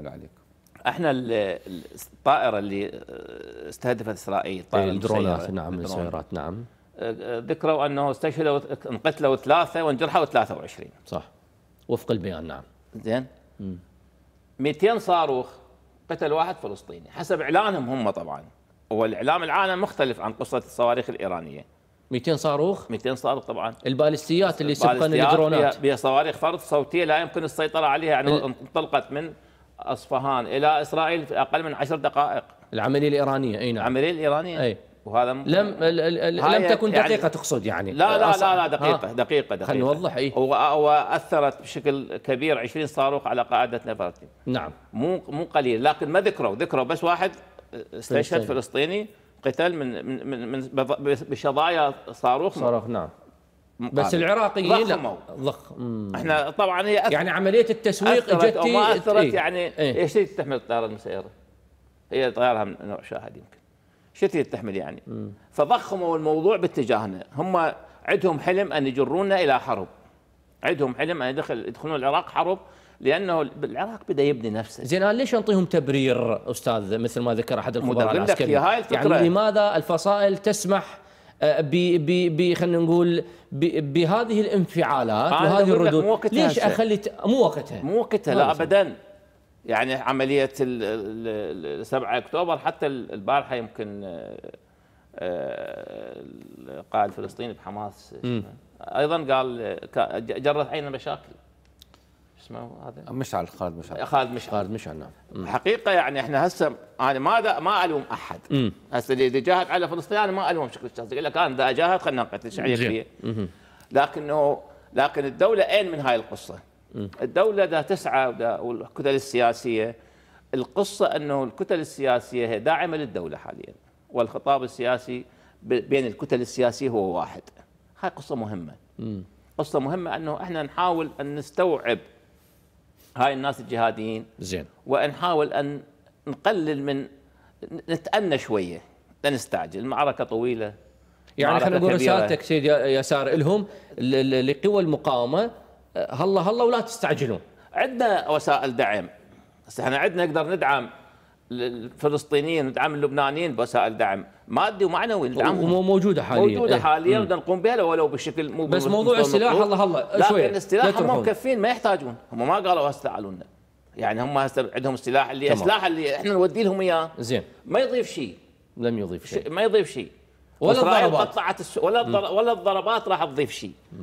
عليكم احنا الطائره اللي آه، استهدفت اسرائيل طائره إيه، الدرونات نعم السيارات نعم آه، آه، ذكروا انه استشهدوا انقتلوا ثلاثه وانجرحوا 23 صح وفق البيان نعم زين 200 صاروخ قتل واحد فلسطيني حسب اعلانهم هم طبعا والاعلام العالم مختلف عن قصه الصواريخ الايرانيه 200 صاروخ 200 صاروخ طبعا البالستيات اللي سبقا الدرونات هي صواريخ فرض صوتيه لا يمكن السيطره عليها يعني انطلقت من اصفهان الى اسرائيل في اقل من عشر دقائق العمليه الايرانيه اي نعم العمليه الايرانيه اي وهذا ممكن. لم لم تكن يعني دقيقه يعني تقصد يعني لا لا لا, لا دقيقه دقيقه دقيقه خلينا نوضح اي واثرت بشكل كبير 20 صاروخ على قاعده نفرتي نعم مو مو قليل لكن ما ذكروا ذكروا بس واحد استشهد فلسطيني قتال من من من بشظايا صاروخ صاروخ نعم مقابل. بس العراقيين ضخموا ضخ احنا طبعا هي أثر يعني عمليه التسويق اجت وما إيه؟ اثرت إيه؟ يعني إيه؟ ايش تحمل الطياره المسيره؟ هي طيارها من نوع شاهد يمكن شو تريد تحمل يعني؟ مم. فضخموا الموضوع باتجاهنا هم عندهم حلم ان يجرونا الى حرب عندهم حلم ان يدخل يدخلون العراق حرب لانه العراق بدا يبني نفسه زين ليش نعطيهم تبرير استاذ مثل ما ذكر احد الخبراء العسكريين يعني لماذا الفصائل تسمح أه، ب خلينا نقول بهذه الانفعالات وهذه الردود ليش اخلي مو وقتها مو وقتها لا ابدا يعني عمليه 7 اكتوبر حتى البارحه يمكن أه، أه، القائد الفلسطيني بحماس ايضا قال جرت عينا مشاكل اسمه هذا آه، مشعل خالد مشعل خالد مشعل خالد مشعل نعم حقيقه يعني احنا هسه انا ما ما الوم احد هسه اللي جاهد على فلسطين انا ما الوم بشكل شخصي اقول لك انا اذا جاهد خلينا نقتل شعير فيه لكنه لكن الدوله اين من هاي القصه؟ الدوله دا تسعى دا والكتل السياسيه القصه انه الكتل السياسيه هي داعمه للدوله حاليا والخطاب السياسي بين الكتل السياسيه هو واحد هاي قصه مهمه قصه مهمه انه احنا نحاول ان نستوعب هاي الناس الجهاديين زين ونحاول ان نقلل من نتأنى شويه لا نستعجل المعركه طويله يعني خلينا نقول رسالتك سيد يسار لهم لقوى المقاومه هلا هلا ولا تستعجلون عندنا وسائل دعم هسه احنا عندنا نقدر ندعم الفلسطينيين ندعم اللبنانيين بوسائل دعم مادي ومعنوي ندعمهم موجوده حاليا موجوده إيه. حاليا بدنا نقوم بها ولو بشكل مو بس موضوع السلاح الله الله لكن السلاح هم مكفين ما يحتاجون هم ما قالوا تعالوا لنا يعني هم هسه عندهم السلاح اللي السلاح اللي احنا نودي لهم اياه زين ما يضيف شيء لم يضيف شيء ما يضيف شيء ولا الضربات ولا ولا الضربات راح تضيف شيء